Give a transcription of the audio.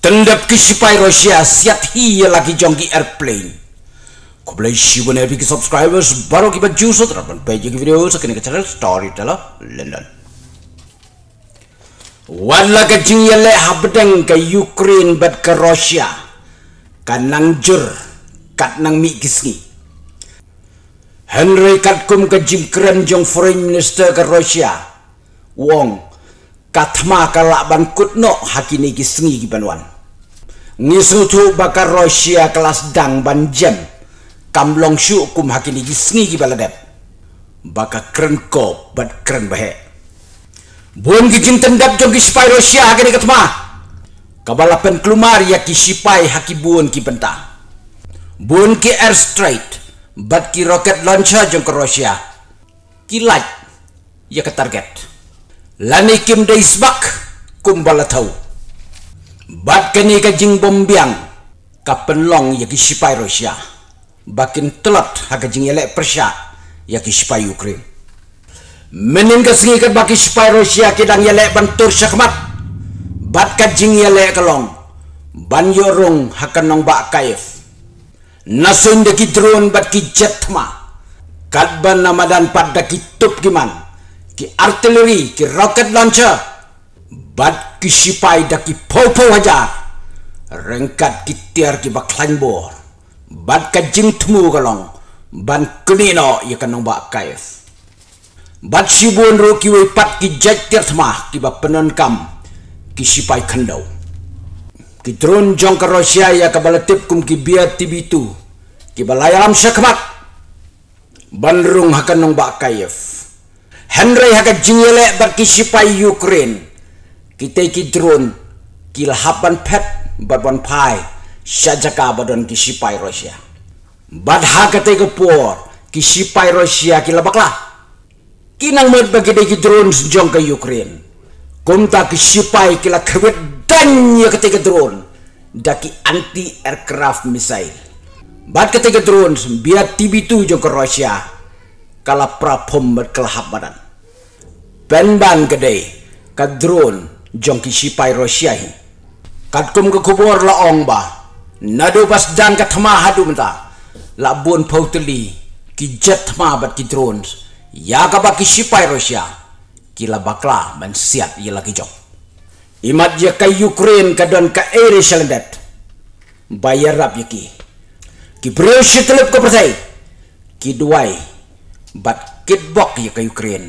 Tendap ke sipai Russia siat hi lagi jongki airplane. Ko blai shibu ne subscribers baru ki baju sutra pan page ki video sakini ke channel story tala London. Wala ke jiyale habdeng ke Ukraine bat ke Rusia, Kanang jur kat nang mi kisngi. Henry Katkum ke Jim Kren jong Foreign Minister ke Rusia, Wong katma kala ban kutno hakini gi sengi gi banwan ngisu tu bakar rosia kelas dang ban jam kamlong syu kum hakini gi sengi gi baladep baka keren ko bat keren bahe Buang ki tendap tendap jong gi sipai rosia hakini katma kabalapan kelumar ya ki sipai haki buon ki penta. buan ki air straight bat ki roket launcher jong ke rosia ki light ya ke target lani kim day sbak kum bat kani ka jing bombiang ka long yaki sipai Rusia bakin telat haga jing elek persia yaki sipai Ukraine menin ka singi ka baki sipai Rusia kidang elek bantur syakmat bat ka jing elek kalong ban yorong nong ba kaif nasun deki drone bat ki jetma ban namadan pad daki tup giman ki artillery ki rocket launcher bat ki sipai da ki popo hajar rengkat ki tiar ki baklan bor bat ka jing tmu galong ban klino ya kanong ba kaif bat sibun ro ki wei pat ki jet tiar sama ki ba penon kam ki sipai kandau ki drone jong ka rosia ya ka balatip kum ki bia tibitu ki balayam sakmak ban rong hakan nong ba kaif Henry haka jingile berkisipai sipai Ukraine kita iki drone kil hapan pet badwan pai sajaka badon kisipai sipai Rusia bad haka te kisipai por ki sipai Rusia ki labaklah kinang mod bagi deki drone jong ke Ukraine kumta kisipai sipai ki kewet danya ketika drone daki anti aircraft missile bad ketika drone biar tibitu jong ke Rusia kala prapom berkelahap badan pen ban gede kad drone jongki sipai rosiahi kat kum ke kubur la ong ba nado bas dan ka thama hadu menta la bon pauteli ki jet thama bat ki drone ya ka ba ki sipai rosia ki la bakla ban siap ye la ki jong imat je ka ukraine ka don ka eri shaldet bayar rap ye ki ki broshitlep ko persai ki duai bat kitbok bok ye ka ukraine